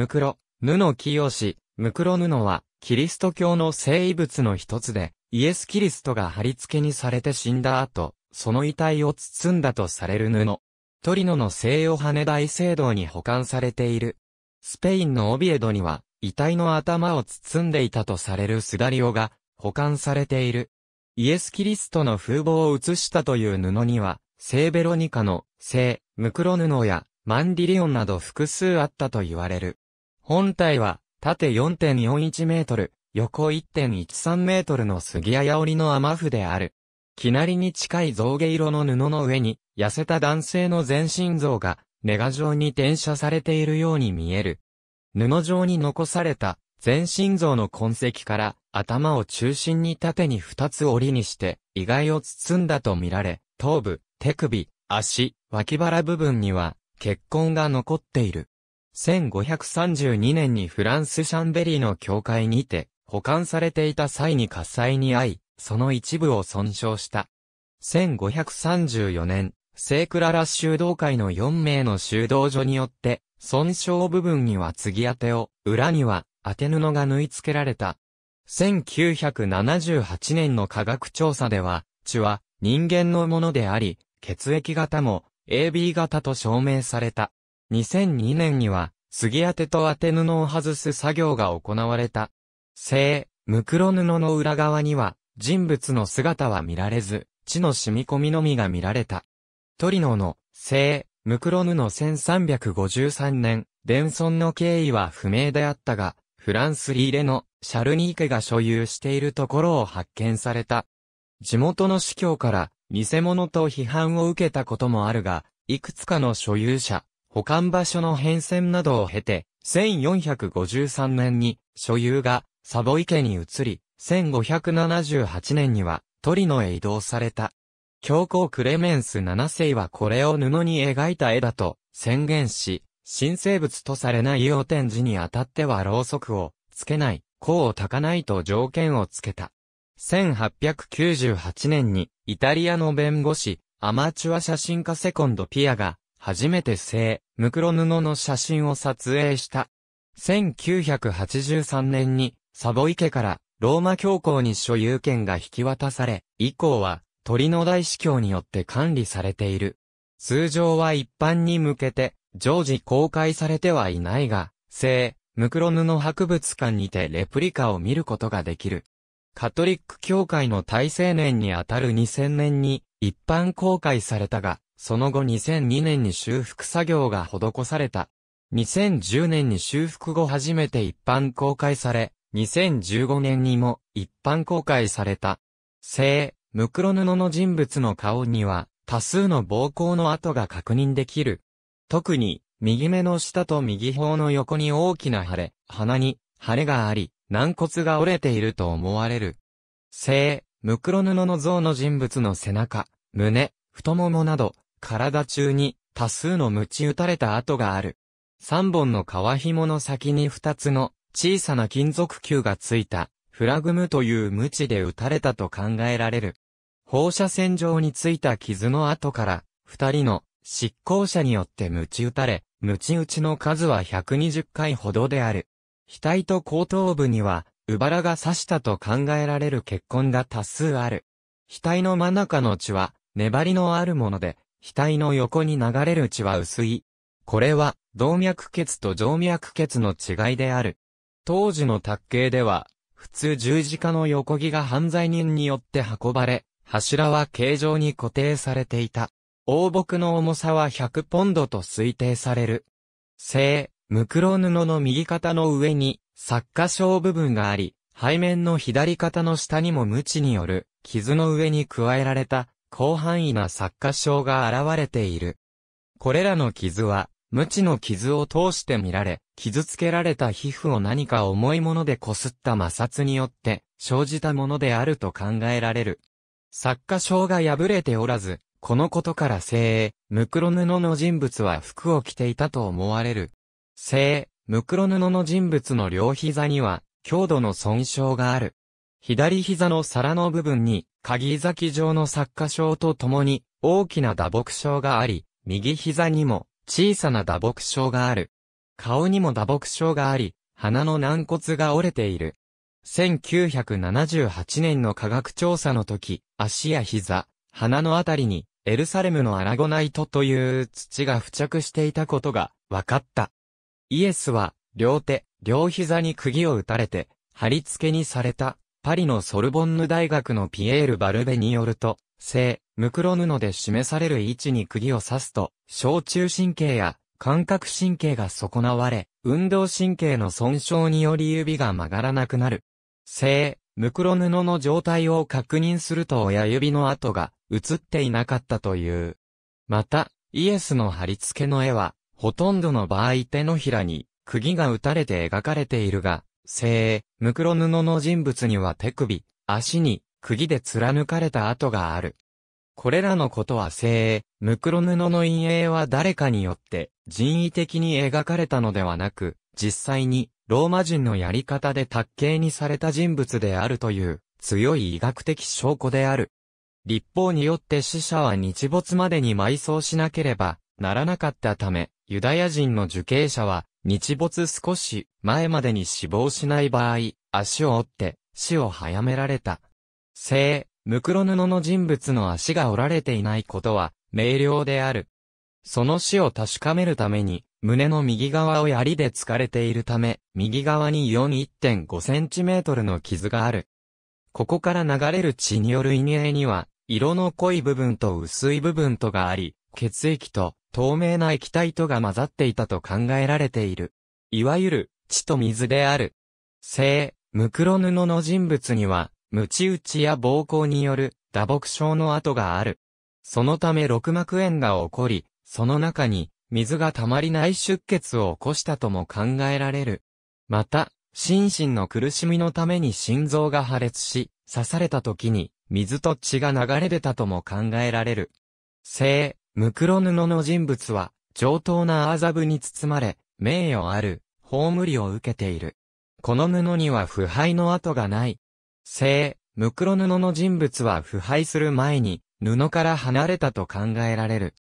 ムクロ、布清、ムクロ布は、キリスト教の聖遺物の一つで、イエス・キリストが貼り付けにされて死んだ後、その遺体を包んだとされる布。トリノの聖ヨハネ大聖堂に保管されている。スペインのオビエドには、遺体の頭を包んでいたとされるスダリオが保管されている。イエス・キリストの風貌を写したという布には、聖ベロニカの聖、ムクロ布やマンディリオンなど複数あったと言われる。本体は、縦4.41メートル、横1.13メートルの杉やや織の雨符である。木なりに近い象牙色の布の上に、痩せた男性の全身像が、ネガ状に転写されているように見える。布状に残された、全身像の痕跡から、頭を中心に縦に2つ折りにして、意外を包んだとみられ、頭部、手首、足、脇腹部分には、血痕が残っている。1532年にフランス・シャンベリーの教会にて、保管されていた際に火災に遭い、その一部を損傷した。1534年、聖クララ修道会の4名の修道所によって、損傷部分には継ぎ当てを、裏には当て布が縫い付けられた。1978年の科学調査では、血は人間のものであり、血液型も AB 型と証明された。2002年には、杉当てと当て布を外す作業が行われた。正、ムクロ布の裏側には、人物の姿は見られず、地の染み込みのみが見られた。トリノの、正、ムクロ布1353年、伝尊の経緯は不明であったが、フランスリーレのシャルニー家が所有しているところを発見された。地元の司教から偽物と批判を受けたこともあるが、いくつかの所有者、保管場所の変遷などを経て、1453年に所有がサボイ家に移り、1578年にはトリノへ移動された。教皇クレメンス7世はこれを布に描いた絵だと宣言し、新生物とされないイ展示にあたってはろうそくをつけない、甲を焚かないと条件をつけた。1898年にイタリアの弁護士、アマチュア写真家セコンドピアが初めて聖ムクロ布の写真を撮影した。1983年に、サボイ家から、ローマ教皇に所有権が引き渡され、以降は、鳥の大司教によって管理されている。通常は一般に向けて、常時公開されてはいないが、聖、ムクロ布博物館にてレプリカを見ることができる。カトリック教会の大青年にあたる2000年に一般公開されたが、その後2002年に修復作業が施された。2010年に修復後初めて一般公開され、2015年にも一般公開された。聖、ムクロ布の人物の顔には多数の暴行の跡が確認できる。特に、右目の下と右頬の横に大きな腫れ、鼻に腫れがあり、軟骨が折れていると思われる。聖、ムクロ布の像の人物の背中、胸、太ももなど、体中に多数の鞭打たれた跡がある。三本の皮紐の先に二つの小さな金属球がついたフラグムという鞭で打たれたと考えられる。放射線状についた傷の跡から、二人の執行者によって鞭打たれ、鞭打ちの数は120回ほどである。額と後頭部には、うばらが刺したと考えられる血痕が多数ある。額の真中の血は、粘りのあるもので、額の横に流れる血は薄い。これは、動脈血と静脈血の違いである。当時の卓形では、普通十字架の横木が犯罪人によって運ばれ、柱は形状に固定されていた。大木の重さは100ポンドと推定される。正、ムクロ布の右肩の上に、作家章部分があり、背面の左肩の下にも無知による、傷の上に加えられた、広範囲な作家症が現れている。これらの傷は、無知の傷を通して見られ、傷つけられた皮膚を何か重いもので擦った摩擦によって生じたものであると考えられる。作家症が破れておらず、このことから精鋭、ムクロ布の人物は服を着ていたと思われる。精鋭、ムクロ布の人物の両膝には、強度の損傷がある。左膝の皿の部分に、鍵崎上の作家賞と共に大きな打撲症があり、右膝にも小さな打撲症がある。顔にも打撲症があり、鼻の軟骨が折れている。1978年の科学調査の時、足や膝、鼻のあたりにエルサレムのアラゴナイトという土が付着していたことが分かった。イエスは両手、両膝に釘を打たれて貼り付けにされたパリのソルボンヌ大学のピエール・バルベによると、正、ムクロ布で示される位置に釘を刺すと、小中神経や感覚神経が損なわれ、運動神経の損傷により指が曲がらなくなる。正、ムクロ布の状態を確認すると親指の跡が映っていなかったという。また、イエスの貼り付けの絵は、ほとんどの場合手のひらに、釘が打たれて描かれているが、正、ムクロ布の人物には手首、足に、釘で貫かれた跡がある。これらのことは精鋭、ムクロ布の陰影は誰かによって人為的に描かれたのではなく、実際にローマ人のやり方で卓形にされた人物であるという強い医学的証拠である。立法によって死者は日没までに埋葬しなければならなかったため、ユダヤ人の受刑者は日没少し前までに死亡しない場合、足を折って死を早められた。正、ムクロ布の人物の足が折られていないことは明瞭である。その死を確かめるために、胸の右側を槍で突かれているため、右側に41.5センチメートルの傷がある。ここから流れる血による陰影には、色の濃い部分と薄い部分とがあり、血液と透明な液体とが混ざっていたと考えられている。いわゆる、血と水である。性、ムクロ布の人物には、鞭打ちや暴行による打撲症の跡がある。そのため六膜炎が起こり、その中に水が溜まりない出血を起こしたとも考えられる。また、心身の苦しみのために心臓が破裂し、刺された時に水と血が流れ出たとも考えられる。性、ムクロ布の人物は、上等なアザブに包まれ、名誉ある、葬りを受けている。この布には腐敗の跡がない。聖、ムクロ布の人物は腐敗する前に、布から離れたと考えられる。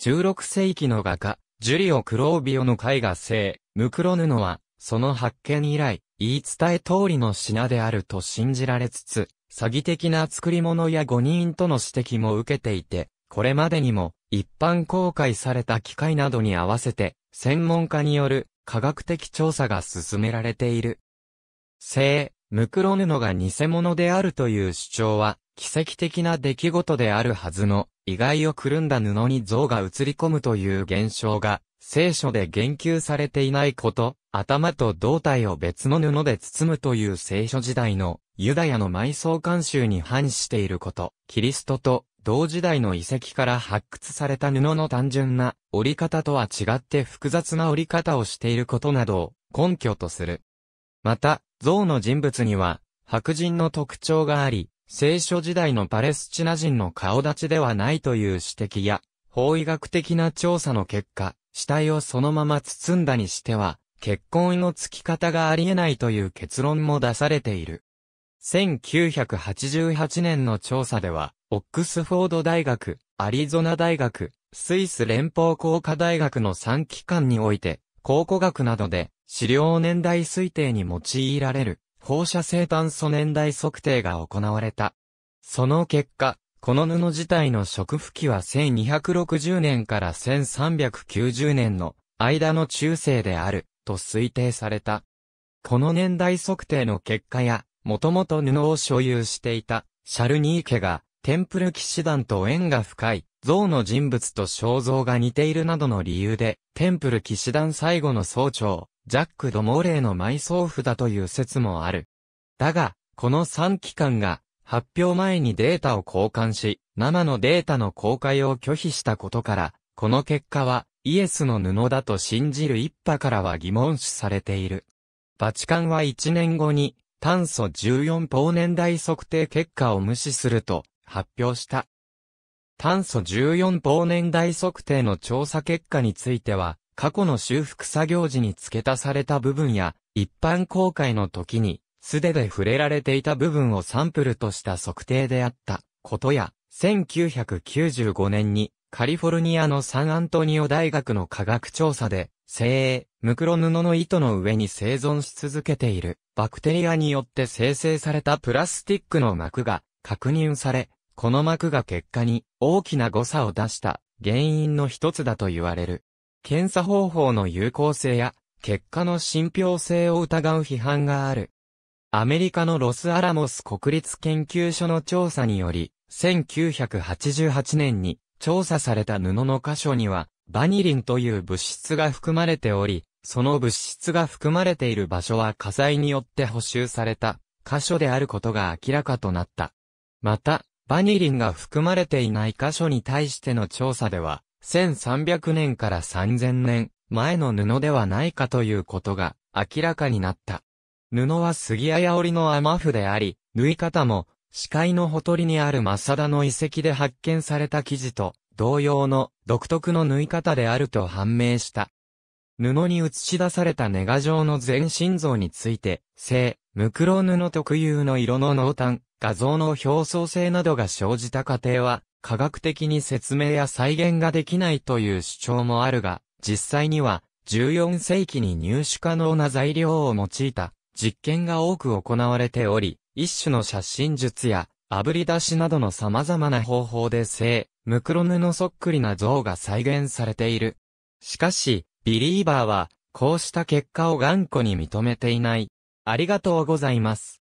16世紀の画家、ジュリオ・クロービオの絵画聖、ムクロ布は、その発見以来、言い伝え通りの品であると信じられつつ、詐欺的な作り物や誤認との指摘も受けていて、これまでにも一般公開された機械などに合わせて専門家による科学的調査が進められている。性、ムクロ布が偽物であるという主張は奇跡的な出来事であるはずの意外をくるんだ布に像が映り込むという現象が聖書で言及されていないこと、頭と胴体を別の布で包むという聖書時代のユダヤの埋葬慣習に反していること、キリストと同時代の遺跡から発掘された布の単純な折り方とは違って複雑な折り方をしていることなどを根拠とする。また、像の人物には白人の特徴があり、聖書時代のパレスチナ人の顔立ちではないという指摘や、法医学的な調査の結果、死体をそのまま包んだにしては、結婚の付き方がありえないという結論も出されている。1988年の調査では、オックスフォード大学、アリゾナ大学、スイス連邦工科大学の3機関において、考古学などで、資料年代推定に用いられる、放射性炭素年代測定が行われた。その結果、この布自体の食付器は1260年から1390年の間の中世である、と推定された。この年代測定の結果や、もともと布を所有していた、シャルニー家が、テンプル騎士団と縁が深い、像の人物と肖像が似ているなどの理由で、テンプル騎士団最後の総長、ジャック・ド・モーレーの埋葬譜だという説もある。だが、この3機関が、発表前にデータを交換し、生のデータの公開を拒否したことから、この結果は、イエスの布だと信じる一派からは疑問視されている。バチカンは1年後に、炭素14光年代測定結果を無視すると、発表した。炭素14膨年代測定の調査結果については、過去の修復作業時に付け足された部分や、一般公開の時に、素手で触れられていた部分をサンプルとした測定であったことや、1995年にカリフォルニアのサンアントニオ大学の科学調査で、精鋭、ムクロ布の糸の上に生存し続けているバクテリアによって生成されたプラスティックの膜が確認され、この膜が結果に大きな誤差を出した原因の一つだと言われる。検査方法の有効性や結果の信憑性を疑う批判がある。アメリカのロスアラモス国立研究所の調査により、1988年に調査された布の箇所には、バニリンという物質が含まれており、その物質が含まれている場所は火災によって補修された箇所であることが明らかとなった。また、バニリンが含まれていない箇所に対しての調査では、1300年から3000年前の布ではないかということが明らかになった。布は杉や織の雨符であり、縫い方も、視界のほとりにあるマサダの遺跡で発見された生地と、同様の独特の縫い方であると判明した。布に映し出されたネガ状の全身像について、性、ムクロ布特有の色の濃淡、画像の表層性などが生じた過程は、科学的に説明や再現ができないという主張もあるが、実際には、14世紀に入手可能な材料を用いた実験が多く行われており、一種の写真術や炙り出しなどの様々な方法で性、ムクロ布そっくりな像が再現されている。しかし、ビリーバーは、こうした結果を頑固に認めていない。ありがとうございます。